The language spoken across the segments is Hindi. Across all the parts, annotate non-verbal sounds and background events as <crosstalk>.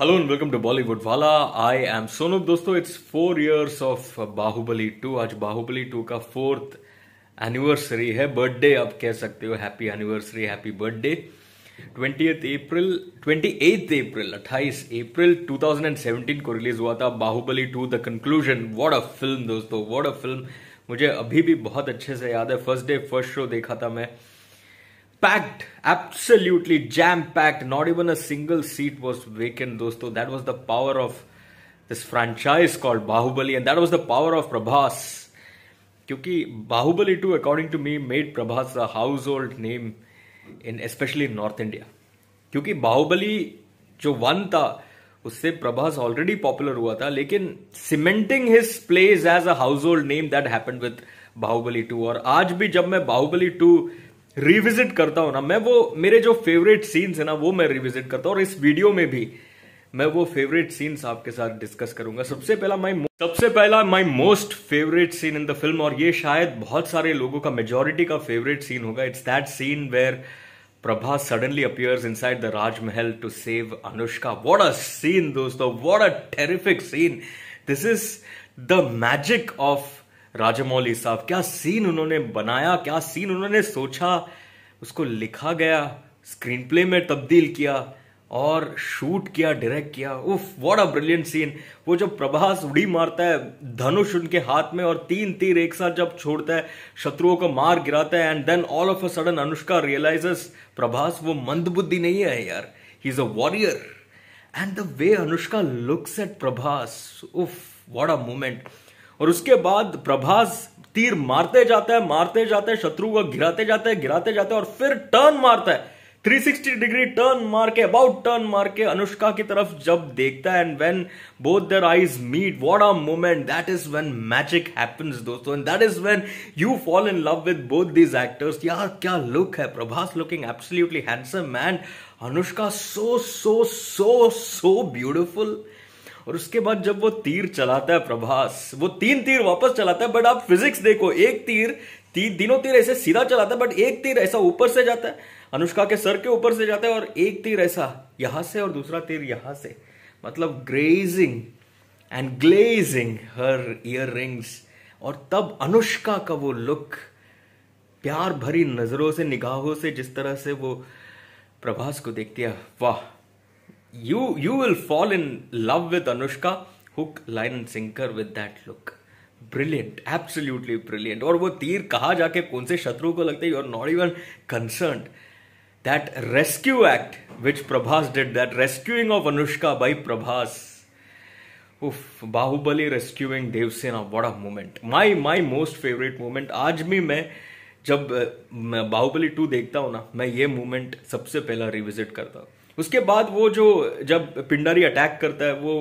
Hello and welcome to Bollywood वाला आई एम सोनू दोस्तों it's four years of Baahubali two आज बाहुबली टू का फोर्थ एनिवर्सरी है बर्थडे आप कह सकते हो happy anniversary happy birthday twenty April twenty eighth April अट्ठाईस अप्रैल 2017 को रिलीज हुआ था Baahubali two the conclusion what a film दोस्तों वॉट अ फिल्म मुझे अभी भी बहुत अच्छे से याद है फर्स्ट डे फर्स्ट शो देखा था मैं packed absolutely jam packed not even a single seat was vacant dosto that was the power of this franchise called bahubali and that was the power of prabhas क्योंकि Baahubali two according to me made Prabhas a household name in specially north India क्योंकि बाहुबली जो वन था उससे प्रभास ऑलरेडी पॉपुलर हुआ था लेकिन cementing his place as a household name that happened with Baahubali two और आज भी जब मैं बाहुबली टू रिविजिट करता हूं ना मैं वो मेरे जो फेवरेट सीन्स है ना वो मैं रिविजिट करता हूँ और इस वीडियो में भी मैं वो फेवरेट सीन्स आपके साथ डिस्कस करूंगा सबसे पहला माई सबसे पहला my most favourite scene in the film और ये शायद बहुत सारे लोगों का मेजोरिटी का फेवरेट सीन होगा it's that scene where Prabhas suddenly appears side the राजमहल to save Anushka what a scene दोस्तों what a terrific scene this is the magic of Rajamouli sahab क्या सीन उन्होंने बनाया क्या सीन उन्होंने सोचा उसको लिखा गया स्क्रीन प्ले में तब्दील किया और शूट किया डायरेक्ट किया उफ व्हाट अ ब्रिलियंट सीन वो जब प्रभास उड़ी मारता है धनुष उनके हाथ में और तीन तीर एक साथ जब छोड़ता है शत्रुओं को मार गिराता है and then all of a sudden Anushka realises Prabhas वो मंदबुद्धि नहीं है यार he is a warrior and the way Anushka looks at Prabhas उफ व्हाट अ मोमेंट और उसके बाद प्रभास तीर मारते जाता है मारते जाते हैं शत्रु को गिराते जाते हैं गिराते जाते हैं और फिर टर्न मारता है 360 डिग्री टर्न मार के अबाउट टर्न मार के अनुष्का की तरफ जब देखता है and when both their eyes meet what a moment that is when magic happens दोस्तों and that is when you fall in love with both these actors यार क्या लुक है Prabhas looking absolutely handsome and Anushka so so so so beautiful और उसके बाद जब वो तीर चलाता है प्रभास वो तीन तीर वापस चलाता है बट आप फिजिक्स देखो एक तीर तीन तीनों तीर ऐसे सीधा चलाता है बट एक तीर ऐसा ऊपर से जाता है अनुष्का के सर के ऊपर से जाता है और एक तीर ऐसा यहां से और दूसरा तीर यहां से मतलब grazing and glazing her earrings और तब अनुष्का का वो लुक प्यार भरी नजरों से निगाहों से जिस तरह से वो प्रभास को देखती है वाह you you will fall in love with Anushka hook line and sinker with that look brilliant absolutely brilliant और वो तीर कहा जाके कौन से शत्रु को लगते you are not even concern that rescue act which Prabhas did that rescuing of Anushka by Prabhas उफ बाहुबली रेस्क्यूइंग देवसेना बड़ा moment my my most favourite moment आज भी मैं जब मैं बाहुबली टू देखता हूं ना मैं ये मोमेंट सबसे पहला रिविजिट करता हूं उसके बाद वो जो जब पिंडारी अटैक करता है वो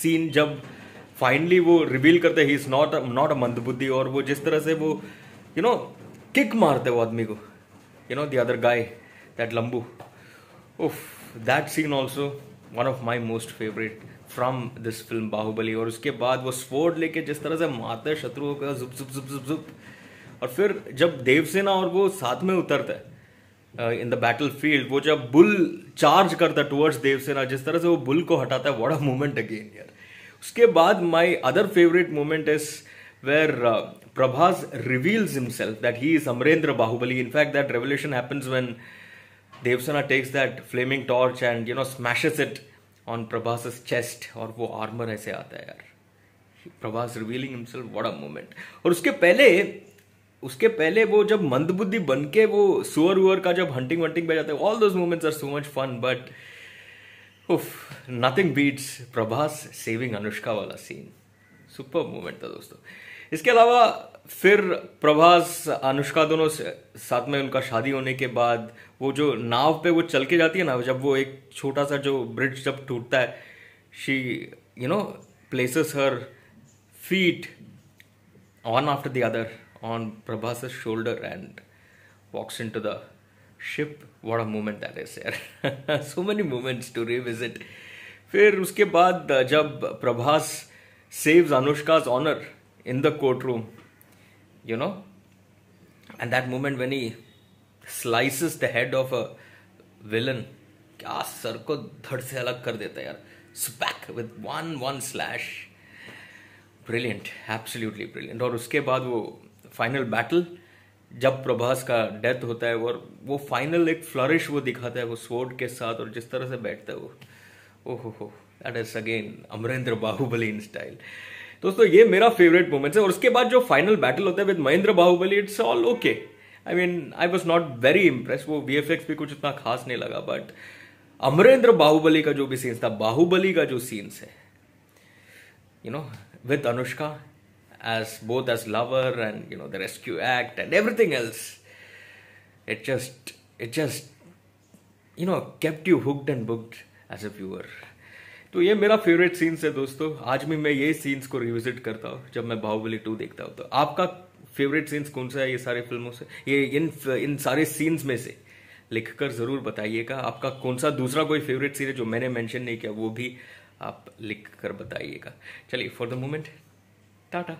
सीन जब फाइनली वो रिवील करते he is not not a मंदबुद्धि और वो जिस तरह से वो यू नो किक मारते वो आदमी को you know the other guy that लंबू उफ that scene also one of my most favourite from this film Baahubali और उसके बाद वो स्पोर्ट लेके जिस तरह से मारते शत्रुओं का जुप जुप जुप जुप जुप और फिर जब देवसेना और वो साथ में उतरता है इन द बैटल फील्ड वो जब बुल चार्ज करता है टूवर्ड्स देवसेना जिस तरह से वो बुल को हटाता है वॉट अ मोमेंट अगेन यार उसके बाद my other favourite moment is where Prabhas reveals himself that he is Amarendra Baahubali in fact that revolution happens when Devsena takes that flaming torch and you know smashes it on Prabhas chest और वो आर्मर ऐसे आता है यार Prabhas revealing himself what a moment और उसके पहले उसके पहले वो जब मंदबुद्धि बन के वो सुअर उअर का जब हंटिंग वंटिंग पे जाते हैं all those moments are so much fun but उफ nothing beats Prabhas saving Anushka वाला सीन सुपर मोमेंट था दोस्तों इसके अलावा फिर प्रभास अनुष्का दोनों साथ में उनका शादी होने के बाद वो जो नाव पे वो चल के जाती है ना जब वो एक छोटा सा जो ब्रिज जब टूटता है she you know places her feet one after the other on Prabhas's shoulder and walks into the ship. What a moment that is यार. <laughs> so many moments to revisit. फिर उसके बाद जब Prabhas saves Anushka's honor in the courtroom, you know, and that moment when he slices the head of a villain, क्या सर को धड़ से अलग कर देता है with one one slash. Brilliant, absolutely brilliant. और उसके बाद फाइनल बैटल जब प्रभास का डेथ होता है और वो फाइनल एक फ्लरिश वो दिखाता है वो स्वोर्ड के साथ और जिस तरह से बैठता है वो ओहो that is again Amarendra Baahubali in style दोस्तों ये मेरा फेवरेट मोमेंट है और उसके बाद जो फाइनल बैटल होता है with Mahendra Baahubali it's all okay I mean I was not very impress वो वी एफ एक्स भी कुछ इतना खास नहीं लगा बट अमरेंद्र बाहुबली का जो भी सीन्स था बाहुबली का जो सीन्स है you know with Anushka as both as lover and you know the rescue act and everything else it just it just you know kept you hooked and booked as a viewer तो ये मेरा फेवरेट सीन्स है दोस्तों आज भी मैं ये सीन्स को रिविजिट करता हूँ जब मैं बाहुबली टू देखता हूँ तो आपका फेवरेट सीन्स कौन सा है ये सारे फिल्मों से ये इन इन सारे सीन्स में से लिखकर ज़रूर बताइएगा आपका कौन सा दूसरा कोई फेवरेट सीन है जो मैंने मेंशन नहीं किया वो भी आप लिख कर बताइएगा चलिए फॉर द मोमेंट 打打。